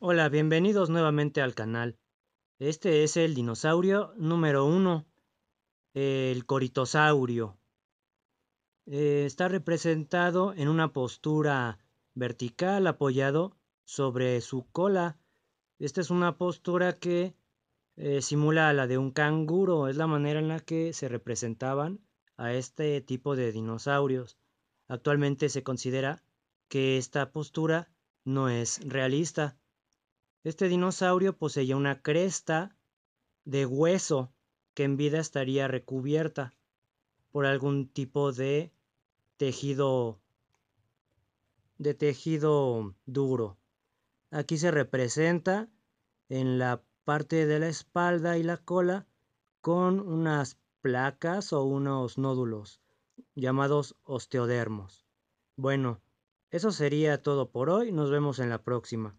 Hola, bienvenidos nuevamente al canal. Este es el dinosaurio número uno, el coritosaurio. Eh, está representado en una postura vertical apoyado sobre su cola. Esta es una postura que eh, simula la de un canguro. Es la manera en la que se representaban a este tipo de dinosaurios. Actualmente se considera que esta postura no es realista este dinosaurio poseía una cresta de hueso que en vida estaría recubierta por algún tipo de tejido de tejido duro. Aquí se representa en la parte de la espalda y la cola con unas placas o unos nódulos llamados osteodermos. Bueno, eso sería todo por hoy, nos vemos en la próxima.